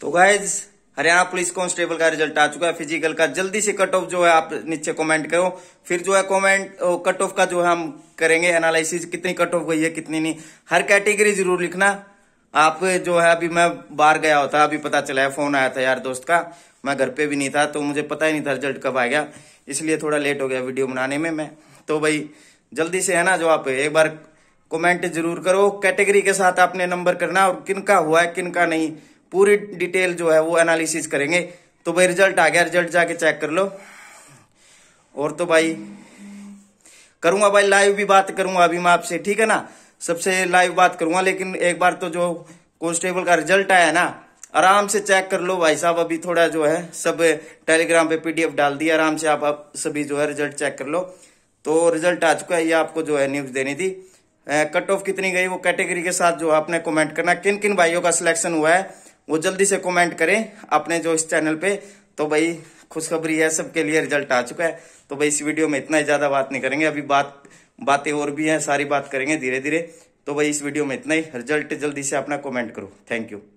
तो guys Haryana police constable का result आ चुका है फिजिकल का जल्दी से कट ऑफ जो है आप नीचे कमेंट करो फिर जो है कमेंट कट ऑफ का जो है हम करेंगे एनालिसिस कितनी कट ऑफ गई है कितनी नहीं हर कैटेगरी जरूर लिखना आप जो है अभी मैं बाहर गया होता अभी पता चला है फोन आया था यार दोस्त का मैं घर पे भी नहीं था तो मुझे पता ही नहीं था रिजल्ट कब आ गया इसलिए थोड़ा लेट हो गया वीडियो बनाने में मैं तो भाई जल्दी से है ना जो आप एक बार कमेंट जरूर करो कैटेगरी के साथ आपने नंबर करना और किनका हुआ है किनका नहीं पूरी डिटेल जो है वो एनालिसिस करेंगे तो भाई रिजल्ट आ गया रिजल्ट जाके चेक कर लो और तो भाई करूंगा भाई लाइव भी बात करूंगा अभी मैं आपसे ठीक है ना सबसे लाइव बात करूंगा लेकिन एक बार तो जो कॉन्स्टेबल का रिजल्ट आया ना आराम से चेक कर लो भाई साहब अभी थोड़ा जो है सब टेलीग्राम पे पीडीएफ डाल दिया आराम से आप, सभी जो है रिजल्ट चेक कर लो तो रिजल्ट आ चुका है ये आपको जो है न्यूज देनी थी कट ऑफ कितनी गई वो कैटेगरी के साथ जो है आपने कमेंट करना किन किन भाइयों का सिलेक्शन हुआ है वो जल्दी से कमेंट करें अपने जो इस चैनल पे तो भाई खुशखबरी है सबके लिए रिजल्ट आ चुका है तो भाई इस वीडियो में इतना ही ज़्यादा बात नहीं करेंगे अभी बात बातें और भी हैं सारी बात करेंगे धीरे धीरे तो भाई इस वीडियो में इतना ही रिजल्ट जल्दी से अपना कमेंट करो थैंक यू